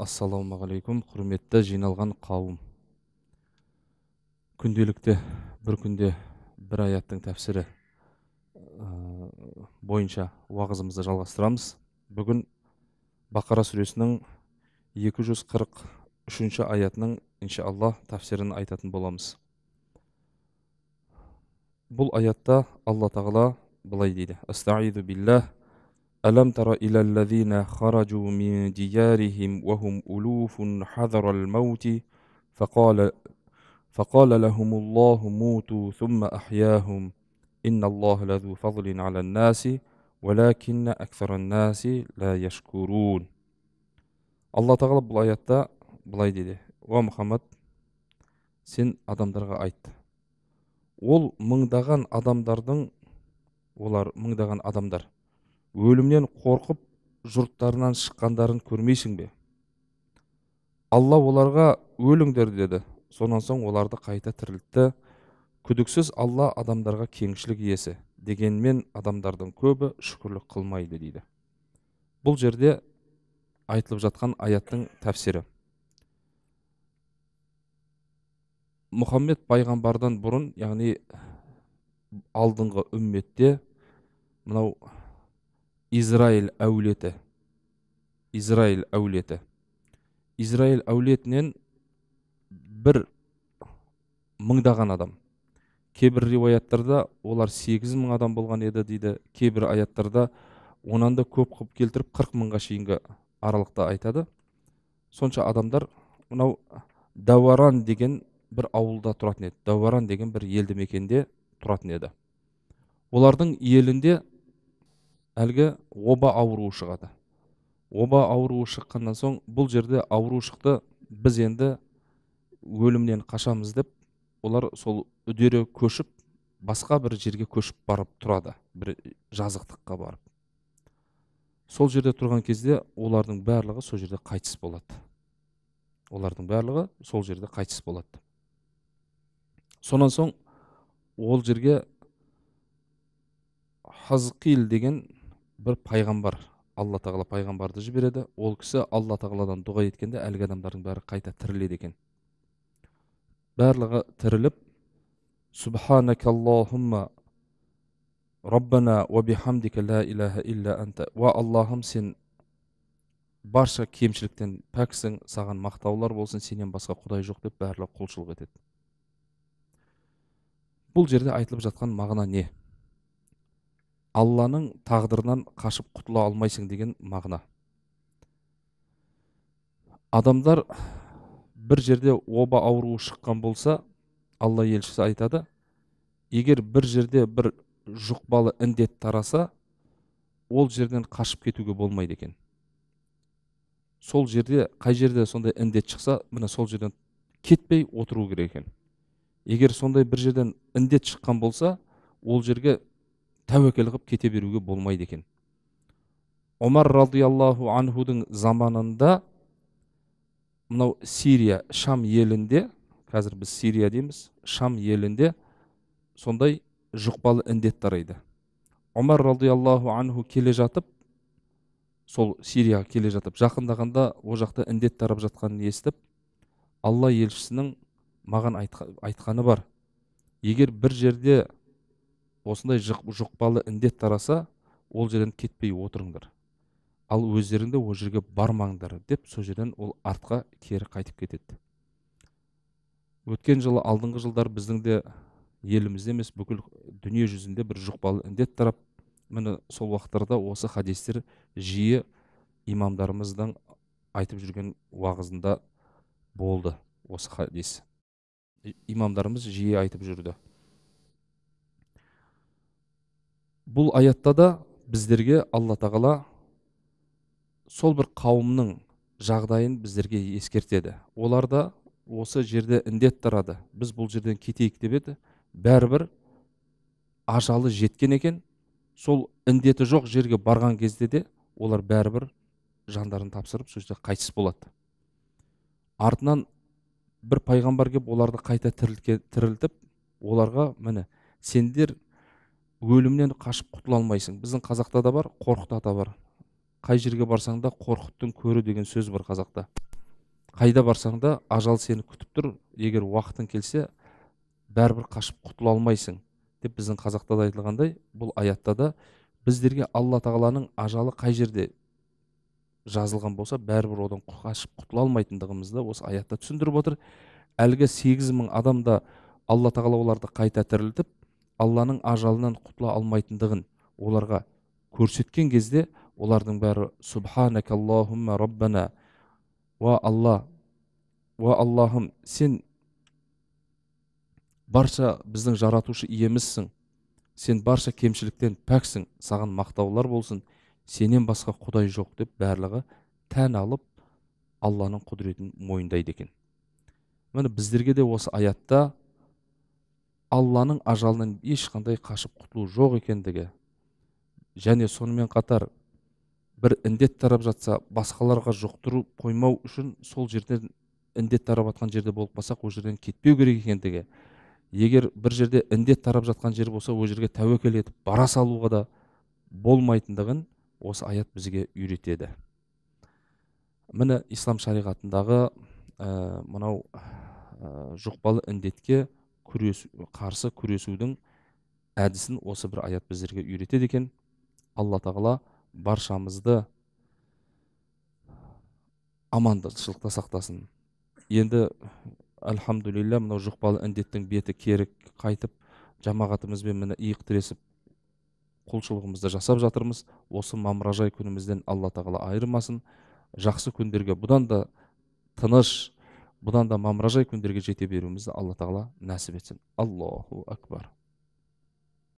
ассалаумағалейкум құрметті жиналған қауым күнделікті бір күнде бір аяттың тәпсірі ә, бойынша уағызымызды жалғастырамыз бүгін бақара сүресінің 243 аятының иншалла тәпсірін айтатын боламыз бұл аятта алла тағала былай дейді ألم تر إلى الذين خرجوا من ديارهم وهم ألوف حذر الموت فقال فقال لهم الله موتوا ثم أحياهم إن الله لذو فضل على الناس ولكن أكثر الناس لا يشكرون الله تغلب سن أدم درغا أيت ول من адамдарға أدم دردن ولار من олар أدم адамдар өлімнен қорқып жұрттарынан шыққандарын көрмейсің бе алла оларға өліңдер деді сонан соң оларды қайта тірілтті күдіксіз алла адамдарға кеңшілік иесі дегенмен адамдардың көбі шүкірлік қылмайды дейді бұл жерде айтылып жатқан аяттың тәпсірі мұхаммед пайғамбардан бұрын яғни алдыңғы үмметте мынау израиль әулеті израиль әулеті израиль әулетінен бір мыңдаған адам кейбір риуаяттарда олар сегіз мың адам болған еді дейді кейбір аяттарда онан да көп қып келтіріп қырық мыңға шейінгі аралықта айтады сонша адамдар мынау дауаран деген бір ауылда тұратын еді Дәуаран деген бір елді мекенде тұратын еді олардың елінде әлгі оба ауруы шығады оба ауруы шыққаннан соң бұл жерде ауру шықты біз енді өлімнен қашамыз деп олар сол үдере көшіп басқа бір жерге көшіп барып тұрады бір жазықтыққа барып сол жерде тұрған кезде олардың барлығы сол жерде қайтыс болады олардың барлығы сол жерде қайтыс болады сонан соң ол жерге хазқил деген бір пайғамбар алла тағала пайғамбарды жібереді ол кісі алла тағаладан дұға еткенде әлгі адамдардың бәрі қайта тіріледі екен барлығы тіріліп субханака раббана аллахым сен барша кемшіліктен пәксің саған мақтаулар болсын сенен басқа құдай жоқ деп барлығы құлшылық етеді бұл жерде айтылып жатқан мағына не алланың тағдырынан қашып құтыла алмайсың деген мағына адамдар бір жерде оба ауруы шыққан болса алла елшісі айтады егер бір жерде бір жұқпалы індет тараса ол жерден қашып кетуге болмайды екен сол жерде қай жерде сондай індет шықса міне сол жерден кетпей отыру керек екен егер сондай бір жерден індет шыққан болса ол жерге тәуекел қылып кете беруге болмайды екен омар радиаллаху анхудың заманында мынау сирия шам елінде қазір біз сирия дейміз шам елінде сондай жұқпалы індет тарайды омар радиаллаху анху келе жатып сол сирияға келе жатып жақындағанда ол жақта індет тарап жатқанын естіп алла елшісінің маған айтқаны бар егер бір жерде осындай жұқпалы індет тараса ол жерден кетпей отырыңдар ал өздеріңді ол жерге бармаңдар деп сол жерден ол артқа кері қайтып кетеді өткен жылы алдыңғы жылдар біздің де елімізде емес бүкіл дүние жүзінде бір жұқпалы індет тарап міне сол уақыттарда осы хадистер жиі имамдарымыздың айтып жүрген уағызында болды осы хадис имамдарымыз жиі айтып жүрді бұл аятта да біздерге алла тағала сол бір қауымның жағдайын біздерге ескертеді олар да осы жерде індет тарады біз бұл жерден кетейік деп еді бәрібір ажалы жеткен екен сол індеті жоқ жерге барған кезде де олар бәрібір жандарын тапсырып сол жерде қайтыс болады артынан бір пайғамбар келіп оларды қайта тірілтіп оларға міне сендер өлімнен қашып құтыла алмайсың біздің қазақта да бар қорқыт ата бар қай жерге барсаң да қорқыттың көрі деген сөз бар қазақта қайда барсаң да ажал сені күтіп тұр егер уақытың келсе бәрібір қашып құтыла алмайсың деп біздің қазақта да айтылғандай бұл аятта да біздерге алла тағаланың ажалы қай жерде жазылған болса бәрібір одан қашып құтыла алмайтындығымызды осы аятта түсіндіріп отыр әлгі сегіз мың адамда алла тағала оларды қайта тірілтіп алланың ажалынан құтыла алмайтындығын оларға көрсеткен кезде олардың бәрі субханака аллахумма раббана уа алла уа аллахым сен барша біздің жаратушы иемізсің сен барша кемшіліктен пәксің саған мақтаулар болсын сенен басқа құдай жоқ деп барлығы тән алып алланың құдіретін мойындайды екен міне біздерге де осы аятта алланың ажалынан ешқандай қашып құтылу жоқ екендігі және сонымен қатар бір індет тарап жатса басқаларға жұқтыру қоймау үшін сол жерден індет тарап жатқан жерде болып қалсақ ол жерден кетпеу керек екендігі егер бір жерде індет тарап жатқан жер болса ол жерге тәуекел етіп бара салуға да болмайтындығын осы аят бізге үйретеді міне ислам шариғатындағы ә, мынау ә, жұқпалы індетке күрес қарсы күресудің әдісін осы бір аят біздерге үйретеді екен алла тағала баршамызды амандықшылықта сақтасын енді альхамдулилля мынау жұқпалы індеттің беті кері қайтып жамағатымызбен міне иық тіресіп құлшылығымызды жасап жатырмыз осы мамыражай күнімізден алла тағала айырмасын жақсы күндерге бұдан да тыныш бұдан да мамыражай күндерге жете беруімізді алла тағала нәсіп етсін аллаху акбар